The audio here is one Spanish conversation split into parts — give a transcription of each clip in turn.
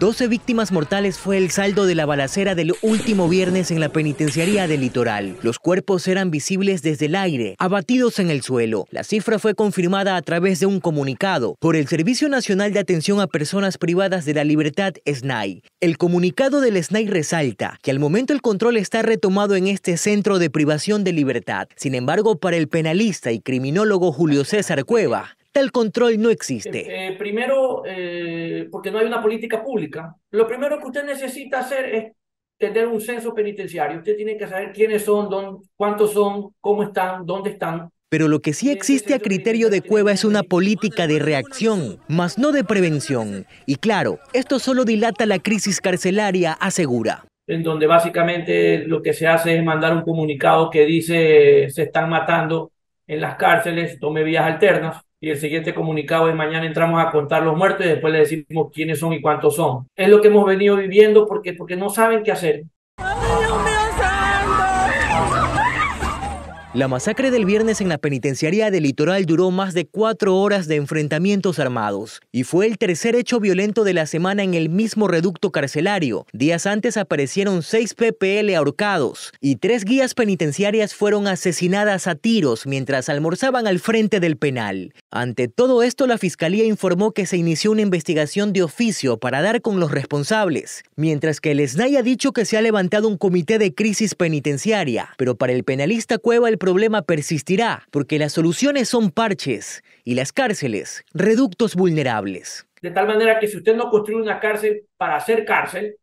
12 víctimas mortales fue el saldo de la balacera del último viernes en la penitenciaría del litoral. Los cuerpos eran visibles desde el aire, abatidos en el suelo. La cifra fue confirmada a través de un comunicado por el Servicio Nacional de Atención a Personas Privadas de la Libertad, SNAI. El comunicado del SNAI resalta que al momento el control está retomado en este centro de privación de libertad. Sin embargo, para el penalista y criminólogo Julio César Cueva, el control no existe. Eh, eh, primero, eh, porque no hay una política pública, lo primero que usted necesita hacer es tener un censo penitenciario. Usted tiene que saber quiénes son, dónde, cuántos son, cómo están, dónde están. Pero lo que sí existe a criterio de Cueva es una política de reacción, más no de prevención. Y claro, esto solo dilata la crisis carcelaria, asegura. En donde básicamente lo que se hace es mandar un comunicado que dice se están matando en las cárceles, tome vías alternas. Y el siguiente comunicado de mañana entramos a contar los muertos y después le decimos quiénes son y cuántos son. Es lo que hemos venido viviendo porque, porque no saben qué hacer. La masacre del viernes en la penitenciaría del litoral duró más de cuatro horas de enfrentamientos armados y fue el tercer hecho violento de la semana en el mismo reducto carcelario. Días antes aparecieron seis PPL ahorcados y tres guías penitenciarias fueron asesinadas a tiros mientras almorzaban al frente del penal. Ante todo esto, la fiscalía informó que se inició una investigación de oficio para dar con los responsables, mientras que el SNAI ha dicho que se ha levantado un comité de crisis penitenciaria, pero para el penalista Cueva el problema persistirá, porque las soluciones son parches y las cárceles, reductos vulnerables. De tal manera que si usted no construye una cárcel para hacer cárcel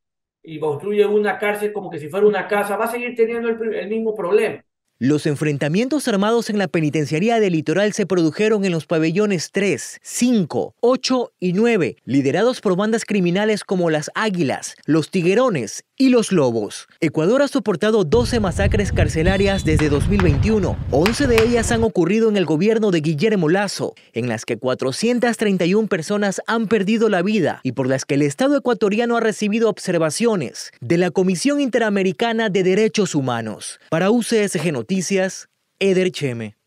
y construye una cárcel como que si fuera una casa, va a seguir teniendo el mismo problema. Los enfrentamientos armados en la penitenciaría del litoral se produjeron en los pabellones 3, 5, 8 y 9, liderados por bandas criminales como las Águilas, los Tiguerones y los Lobos. Ecuador ha soportado 12 masacres carcelarias desde 2021. 11 de ellas han ocurrido en el gobierno de Guillermo Lazo, en las que 431 personas han perdido la vida y por las que el Estado ecuatoriano ha recibido observaciones de la Comisión Interamericana de Derechos Humanos. Para UCSG Noticias. Noticias, Eder Cheme.